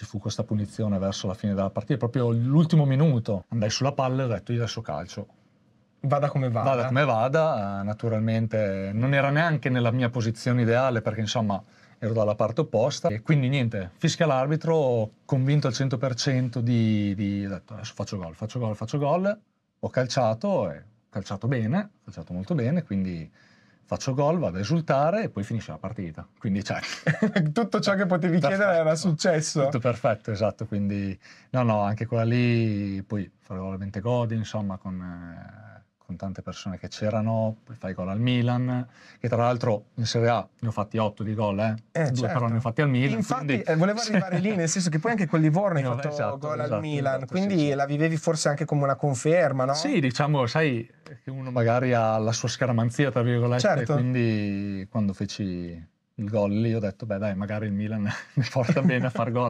ci fu questa punizione verso la fine della partita, proprio l'ultimo minuto. Andai sulla palla e ho detto io adesso calcio. Vada come vada. Vada come vada, eh, naturalmente non era neanche nella mia posizione ideale perché insomma ero dalla parte opposta e quindi niente, fischia l'arbitro, convinto al 100% di, di detto, adesso faccio gol, faccio gol, faccio gol, ho calciato, e ho calciato bene, ho calciato molto bene, quindi faccio gol, vado a esultare e poi finisce la partita. Quindi cioè, tutto ciò che potevi perfetto, chiedere era successo. Tutto perfetto, esatto. Quindi no, no, anche quella lì, poi favorevolmente godi, insomma, con... Eh, tante persone che c'erano, poi fai gol al Milan, che tra l'altro in Serie A ne ho fatti 8 di gol, eh? Eh, Due, certo. però ne ho fatti al Milan. Infatti quindi... eh, volevo arrivare lì, nel senso che poi anche con Livorno hai fatto esatto, gol esatto, al Milan, esatto, quindi sì, la vivevi forse anche come una conferma, no? Sì, diciamo, sai che uno magari ha la sua scaramanzia, tra virgolette, certo. quindi quando feci il gol lì ho detto, beh dai, magari il Milan mi porta bene a far gol.